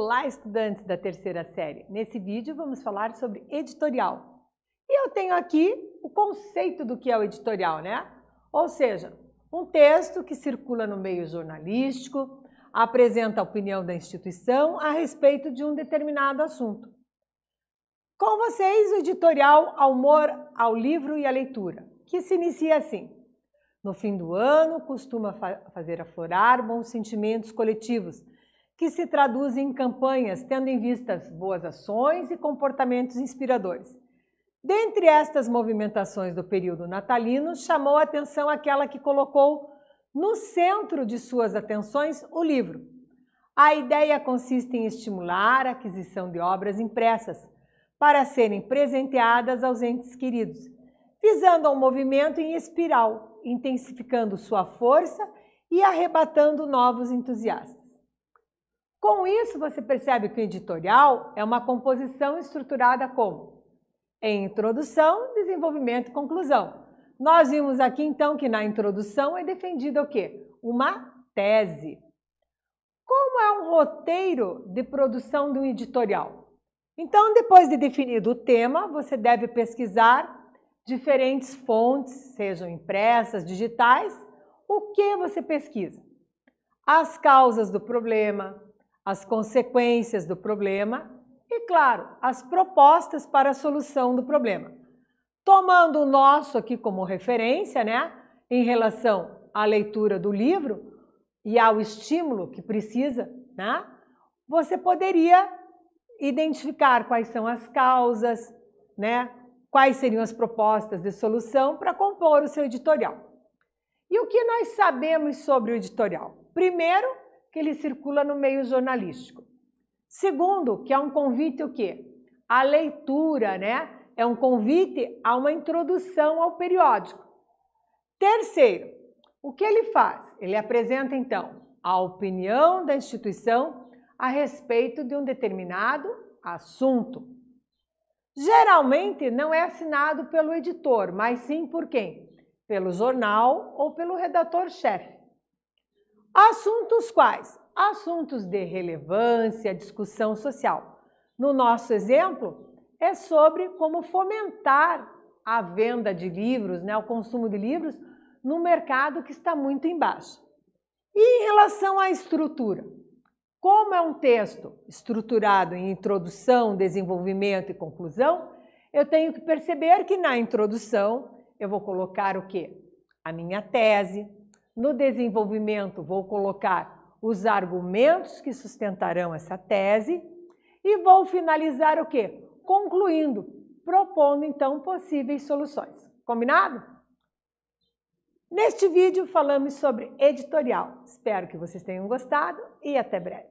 Olá, estudantes da terceira série! Nesse vídeo vamos falar sobre editorial. E eu tenho aqui o conceito do que é o editorial, né? Ou seja, um texto que circula no meio jornalístico, apresenta a opinião da instituição a respeito de um determinado assunto. Com vocês, o editorial Amor ao Livro e à Leitura, que se inicia assim. No fim do ano, costuma fa fazer aflorar bons sentimentos coletivos, que se traduzem em campanhas tendo em vista boas ações e comportamentos inspiradores. Dentre estas movimentações do período natalino, chamou a atenção aquela que colocou no centro de suas atenções o livro. A ideia consiste em estimular a aquisição de obras impressas para serem presenteadas aos entes queridos, visando ao movimento em espiral, intensificando sua força e arrebatando novos entusiastas. Com isso, você percebe que o editorial é uma composição estruturada como em introdução, desenvolvimento e conclusão. Nós vimos aqui então que na introdução é defendida o quê? Uma tese. Como é um roteiro de produção de um editorial? Então, depois de definido o tema, você deve pesquisar diferentes fontes, sejam impressas, digitais. O que você pesquisa? As causas do problema, as consequências do problema e, claro, as propostas para a solução do problema. Tomando o nosso aqui como referência, né, em relação à leitura do livro e ao estímulo que precisa, né, você poderia identificar quais são as causas, né, quais seriam as propostas de solução para compor o seu editorial. E o que nós sabemos sobre o editorial? Primeiro, que ele circula no meio jornalístico. Segundo, que é um convite o quê? A leitura, né? É um convite a uma introdução ao periódico. Terceiro, o que ele faz? Ele apresenta então a opinião da instituição a respeito de um determinado assunto. Geralmente não é assinado pelo editor, mas sim por quem? Pelo jornal ou pelo redator-chefe. Assuntos quais? Assuntos de relevância, discussão social. No nosso exemplo, é sobre como fomentar a venda de livros, né, o consumo de livros, no mercado que está muito embaixo. E em relação à estrutura, como é um texto estruturado em introdução, desenvolvimento e conclusão, eu tenho que perceber que na introdução eu vou colocar o quê? A minha tese, no desenvolvimento, vou colocar os argumentos que sustentarão essa tese e vou finalizar o quê? Concluindo, propondo então possíveis soluções. Combinado? Neste vídeo falamos sobre editorial. Espero que vocês tenham gostado e até breve.